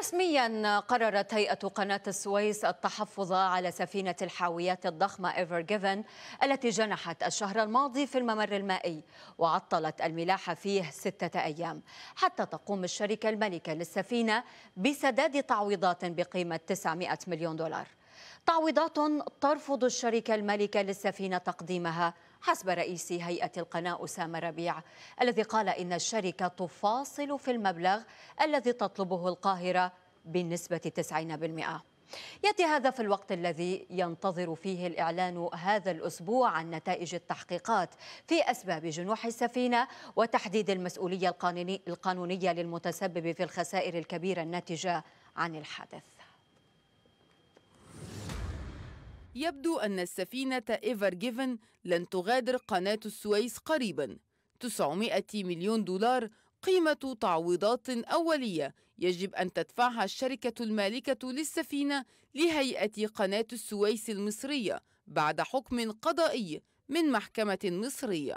رسميا قررت هيئة قناة السويس التحفظ على سفينة الحاويات الضخمة ايفر جيفن التي جنحت الشهر الماضي في الممر المائي وعطلت الملاحة فيه ستة أيام حتى تقوم الشركة الملكة للسفينة بسداد تعويضات بقيمة 900 مليون دولار تعويضات ترفض الشركة الملكة للسفينة تقديمها حسب رئيس هيئة القناة أسامة ربيع الذي قال إن الشركة تفاصل في المبلغ الذي تطلبه القاهرة بنسبة 90%. ياتي هذا في الوقت الذي ينتظر فيه الاعلان هذا الاسبوع عن نتائج التحقيقات في اسباب جنوح السفينه وتحديد المسؤوليه القانونيه للمتسبب في الخسائر الكبيره الناتجه عن الحادث يبدو أن السفينة إيفر جيفن لن تغادر قناة السويس قريبا 900 مليون دولار قيمة تعويضات أولية يجب أن تدفعها الشركة المالكة للسفينة لهيئة قناة السويس المصرية بعد حكم قضائي من محكمة مصرية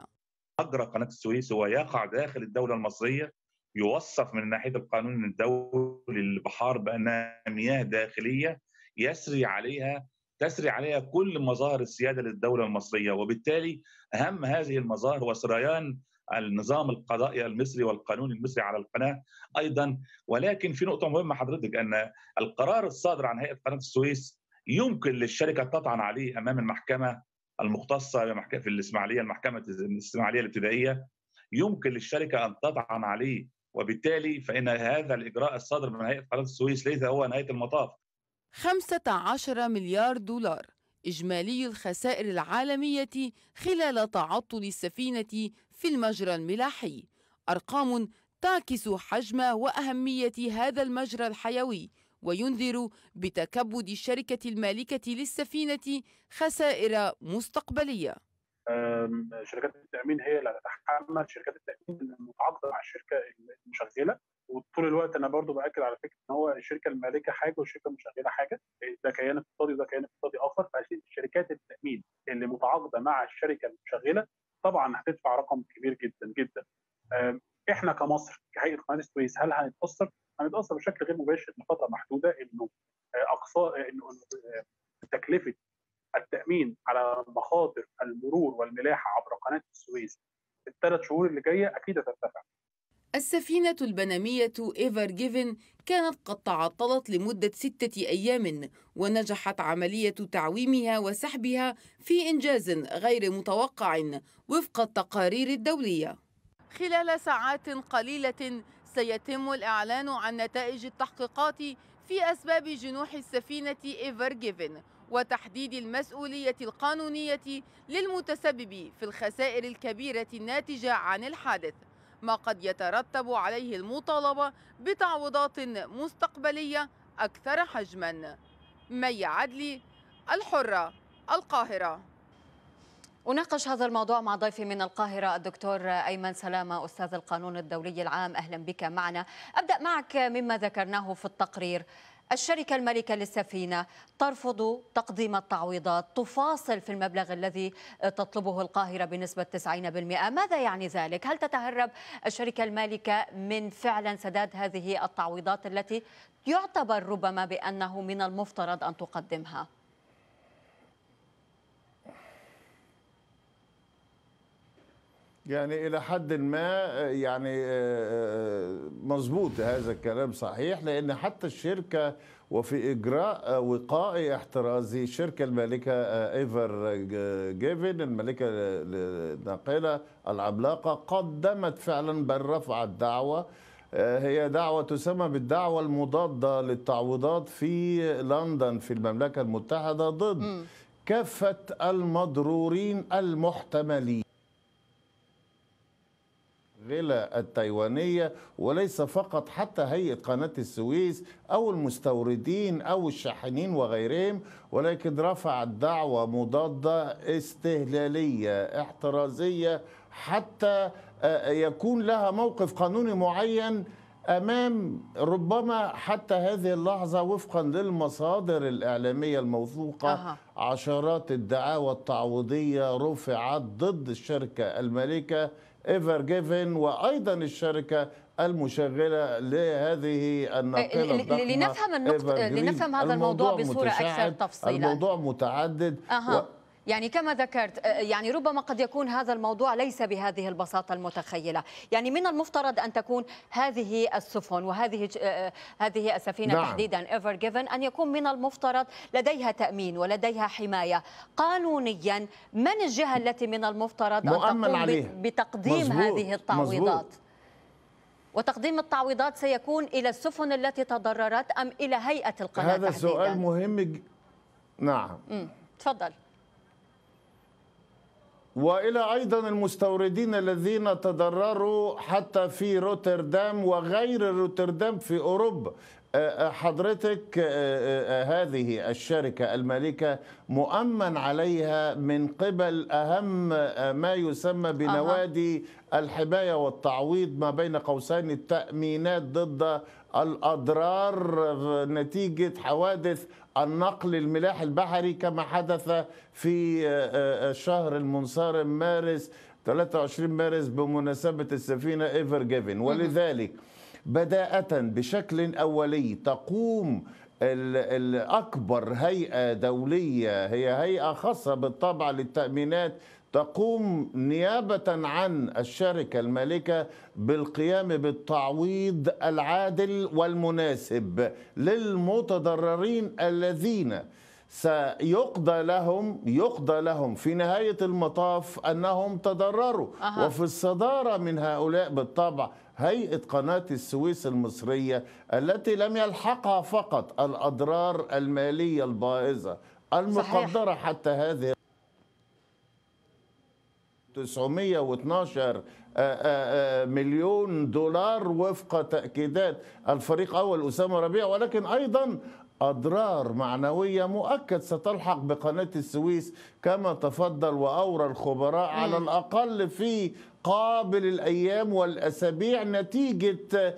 أجرى قناة السويس هو يقع داخل الدولة المصرية يوصف من ناحية القانون الدولي للبحار بأنها مياه داخلية يسري عليها تسري عليها كل مظاهر السياده للدوله المصريه وبالتالي اهم هذه المظاهر هو سريان النظام القضائي المصري والقانون المصري على القناه ايضا ولكن في نقطه مهمه حضرتك ان القرار الصادر عن هيئه قناه السويس يمكن للشركه تطعن عليه امام المحكمه المختصه في الاسماعيليه المحكمه الاسماعيليه الابتدائيه يمكن للشركه ان تطعن عليه وبالتالي فان هذا الاجراء الصادر من هيئه قناه السويس ليس هو نهايه المطاف 15 مليار دولار إجمالي الخسائر العالمية خلال تعطل السفينة في المجرى الملاحي أرقام تعكس حجم وأهمية هذا المجرى الحيوي وينذر بتكبد الشركة المالكة للسفينة خسائر مستقبلية شركات التأمين هي اللي تتحمل شركات التأمين المتعاقدة مع الشركة المشغلة وطول الوقت انا برضو باكد على فكره ان هو الشركه المالكه حاجه والشركه المشغله حاجه ده كيان اقتصادي وده كيان اقتصادي اخر فشركات التامين اللي متعاقده مع الشركه المشغله طبعا هتدفع رقم كبير جدا جدا احنا كمصر كهيئه قناه السويس هل هنتاثر؟ هنتاثر بشكل غير مباشر لفتره محدوده انه اقصاء انه تكلفه التامين على مخاطر المرور والملاحه عبر قناه السويس الثلاث شهور اللي جايه اكيد هترتفع السفينة البنمية إيفر جيفن كانت قد تعطلت لمدة ستة أيام ونجحت عملية تعويمها وسحبها في إنجاز غير متوقع وفق التقارير الدولية خلال ساعات قليلة سيتم الإعلان عن نتائج التحقيقات في أسباب جنوح السفينة إيفر جيفن وتحديد المسؤولية القانونية للمتسبب في الخسائر الكبيرة الناتجة عن الحادث ما قد يترتب عليه المطالبة بتعويضات مستقبلية أكثر حجما مي عدلي الحرة القاهرة أناقش هذا الموضوع مع ضيفي من القاهرة الدكتور أيمن سلامة أستاذ القانون الدولي العام أهلا بك معنا أبدأ معك مما ذكرناه في التقرير الشركة المالكة للسفينة ترفض تقديم التعويضات تفاصل في المبلغ الذي تطلبه القاهرة بنسبة 90% ماذا يعني ذلك؟ هل تتهرب الشركة المالكة من فعلا سداد هذه التعويضات التي يعتبر ربما بأنه من المفترض أن تقدمها؟ يعني الى حد ما آه، يعني آه، آه، مظبوط هذا الكلام صحيح لان حتى الشركه وفي اجراء وقائي احترازي الشركه المالكه ايفر جيفن المالكه الناقله العملاقه قدمت فعلا بل رفعت دعوه هي دعوة تسمى بالدعوة المضادة للتعويضات في لندن في المملكة المتحدة ضد كافة المضرورين المحتملين الغلة التايوانية وليس فقط حتى هيئة قناة السويس أو المستوردين أو الشاحنين وغيرهم ولكن رفعت دعوة مضادة استهلالية احترازية حتى آه، آه، يكون لها موقف قانوني معين امام ربما حتى هذه اللحظه وفقا للمصادر الاعلاميه الموثوقه أه. عشرات الدعاوى التعويضيه رفعت ضد الشركه المالكه ايفر جيفن وايضا الشركه المشغله لهذه الناقله لنفهم النقطه لنفهم هذا الموضوع, الموضوع بصوره اكثر تفصيلا الموضوع متعدد أه. و... يعني كما ذكرت آه، آه، يعني ربما قد يكون هذا الموضوع ليس بهذه البساطة المتخيلة يعني من المفترض أن تكون هذه السفن وهذه آه، هذه السفينة نعم. تحديدا ايفر جيفن أن يكون من المفترض لديها تأمين ولديها حماية قانونيا من الجهة التي من المفترض أن تقوم بتقديم مزبوط. هذه التعويضات وتقديم التعويضات سيكون إلى السفن التي تضررت أم إلى هيئة القناة هذا تحديداً. سؤال مهم نعم تفضل والى ايضا المستوردين الذين تضرروا حتى في روتردام وغير روتردام في اوروبا أه، أه، حضرتك أه، هذه الشركة المالكة مؤمن عليها من قبل أهم ما يسمى بنوادي الحماية والتعويض ما بين قوسين التأمينات ضد الأضرار نتيجة حوادث النقل الملاح البحري كما حدث في الشهر آه، آه، آه، المنصرم مارس 23 مارس بمناسبة السفينة إيفر جيفن ولذلك بداءة بشكل أولي تقوم الأكبر هيئة دولية هي هيئة خاصة بالطبع للتأمينات تقوم نيابة عن الشركة المالكة بالقيام بالتعويض العادل والمناسب للمتضررين الذين سيقضى لهم يقضى لهم في نهاية المطاف أنهم تضرروا أه. وفي الصدارة من هؤلاء بالطبع هيئة قناة السويس المصرية التي لم يلحقها فقط الأضرار المالية البائزة المقدرة صحيح. حتى هذه 912 آه، آه، آه، مليون دولار وفق تأكيدات الفريق أول أسامة ربيع ولكن أيضا أضرار معنوية مؤكد ستلحق بقناة السويس كما تفضل وأورى الخبراء على الأقل في قابل الأيام والأسابيع نتيجة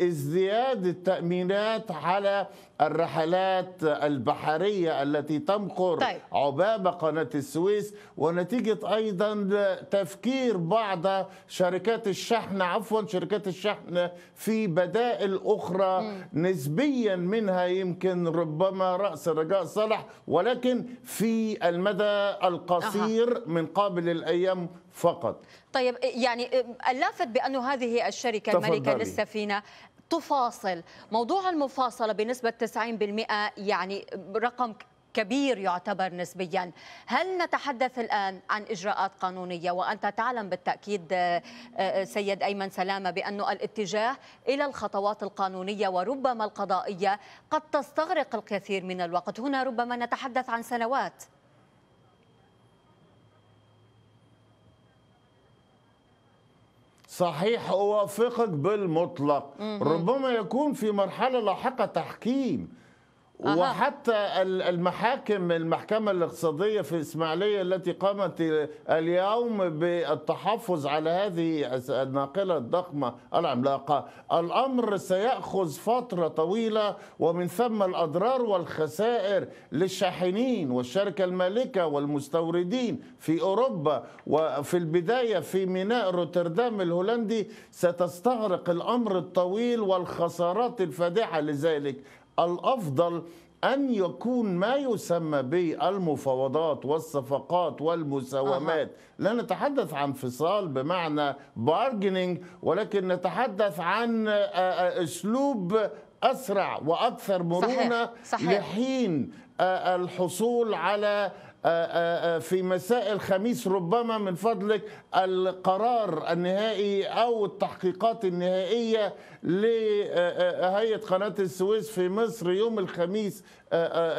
ازدياد التأمينات على الرحلات البحرية التي تمقر طيب. عباب قناة السويس ونتيجة أيضا تفكير بعض شركات الشحن عفوا شركات الشحن في بدائل أخرى نسبيا منها يمكن ربما رأس رجاء صالح ولكن في المدى القصير من قابل الأيام فقط طيب يعني اللافت بأن هذه الشركة الملكة للسفينة تفاصل موضوع المفاصلة بنسبة 90% يعني رقم كبير يعتبر نسبيا هل نتحدث الآن عن إجراءات قانونية وأنت تعلم بالتأكيد آه، آه، سيد أيمن سلامة بأن الاتجاه إلى الخطوات القانونية وربما القضائية قد تستغرق الكثير من الوقت هنا ربما نتحدث عن سنوات صحيح اوافقك بالمطلق ربما يكون في مرحله لاحقه تحكيم وحتى المحاكم المحكمة الاقتصادية في إسماعيلية التي قامت اليوم بالتحفظ على هذه الناقلة الضخمة العملاقة الأمر سيأخذ فترة طويلة ومن ثم الأضرار والخسائر للشاحنين والشركة المالكة والمستوردين في أوروبا وفي البداية في ميناء روتردام الهولندي ستستغرق الأمر الطويل والخسارات الفادحة لذلك الافضل أن يكون ما يسمى بالمفاوضات والصفقات والمساومات لا نتحدث عن فصال بمعنى بارجنينج ولكن نتحدث عن آه، آه، أسلوب أسرع وأكثر مرونة صحيح. صحيح. لحين آه، آه، الحصول على آه، في مساء الخميس ربما من فضلك القرار النهائي او التحقيقات النهائيه لهيئه قناه السويس في مصر يوم الخميس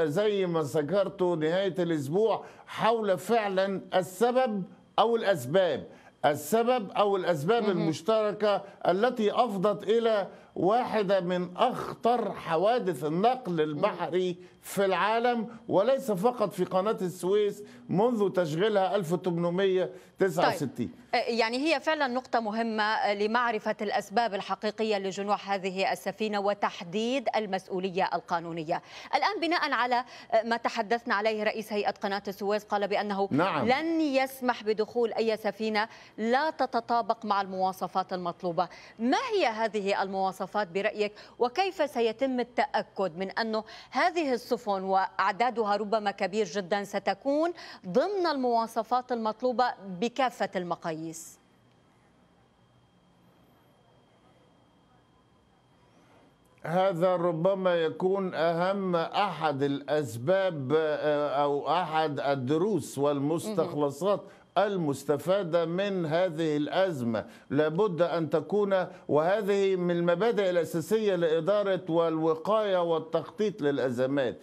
زي ما ذكرته نهايه الاسبوع حول فعلا السبب او الاسباب السبب او الاسباب المشتركه التي افضت الى واحدة من أخطر حوادث النقل البحري في العالم وليس فقط في قناة السويس منذ تشغيلها 1869 طيب. آه، يعني هي فعلا نقطة مهمة آه، لمعرفة الأسباب الحقيقية لجنوح هذه السفينة وتحديد المسؤولية القانونية الآن بناء على آه، ما تحدثنا عليه رئيس هيئة قناة السويس قال بأنه نعم. لن يسمح بدخول أي سفينة لا تتطابق مع المواصفات المطلوبة ما هي هذه المواصفات المواصفات برأيك وكيف سيتم التأكد من أنه هذه السفن وأعدادها ربما كبير جدا ستكون ضمن المواصفات المطلوبة بكافة المقاييس؟ هذا ربما يكون اهم احد الاسباب آه، او احد الدروس والمستخلصات المستفادة من هذه الأزمة لابد أن تكون وهذه من المبادئ الأساسية لإدارة والوقاية والتخطيط للأزمات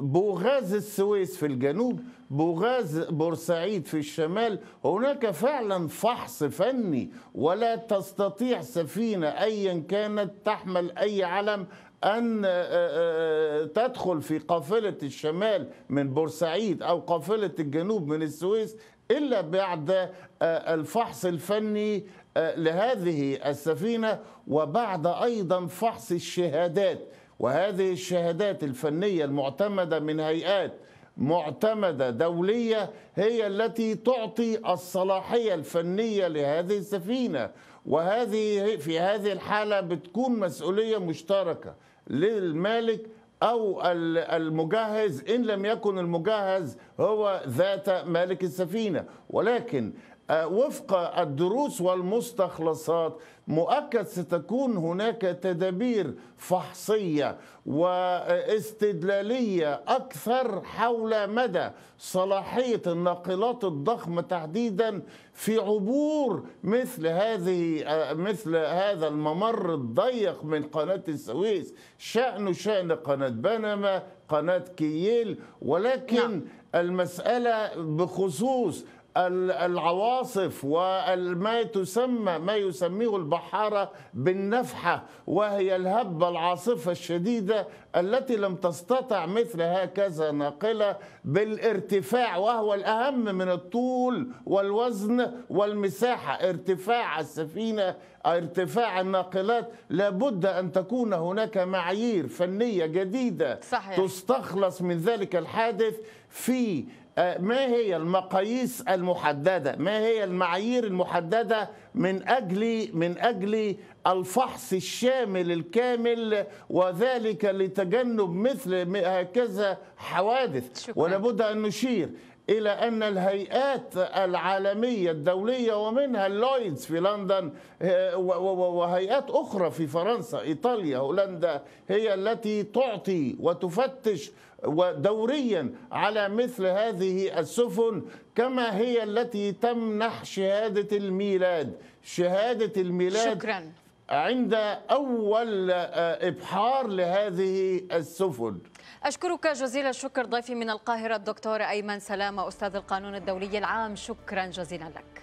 بوغاز السويس في الجنوب بوغاز بورسعيد في الشمال هناك فعلا فحص فني ولا تستطيع سفينة أيا كانت تحمل أي علم أن آه، آه، آه، تدخل في قافلة الشمال من بورسعيد أو قافلة الجنوب من السويس إلا بعد آه، الفحص الفني آه، لهذه السفينة وبعد أيضا فحص الشهادات وهذه الشهادات الفنية المعتمدة من هيئات معتمدة دولية هي التي تعطي الصلاحية الفنية لهذه السفينة وهذه في هذه الحالة بتكون مسؤولية مشتركة للمالك أو المجهز إن لم يكن المجهز هو ذات مالك السفينة ولكن آه، وفق الدروس والمستخلصات مؤكد ستكون هناك تدابير فحصيه واستدلاليه اكثر حول مدى صلاحيه الناقلات الضخمه تحديدا في عبور مثل هذه آه، مثل هذا الممر الضيق من قناه السويس شانه شان قناه بنما قناه كييل ولكن نعم. المساله بخصوص العواصف وما تسمى ما يسميه البحارة بالنفحة وهي الهبة العاصفة الشديدة التي لم تستطع مثل هكذا ناقلة بالارتفاع وهو الأهم من الطول والوزن والمساحة ارتفاع السفينة ارتفاع الناقلات لابد أن تكون هناك معايير فنية جديدة صحيح. تستخلص من ذلك الحادث في آه، ما هي المقاييس المحددة ما هي المعايير المحددة من أجل من أجل الفحص الشامل الكامل وذلك لتجنب مثل هكذا آه، حوادث ولابد أن نشير إلى أن الهيئات العالمية الدولية ومنها اللويدز في لندن آه، وهيئات أخرى في فرنسا إيطاليا هولندا هي التي تعطي وتفتش ودوريا على مثل هذه السفن كما هي التي تمنح شهادة الميلاد شهادة الميلاد شكرا عند أول آه، إبحار لهذه السفن أشكرك جزيل الشكر ضيفي من القاهرة الدكتور أيمن سلامة أستاذ القانون الدولي العام شكرا جزيلا لك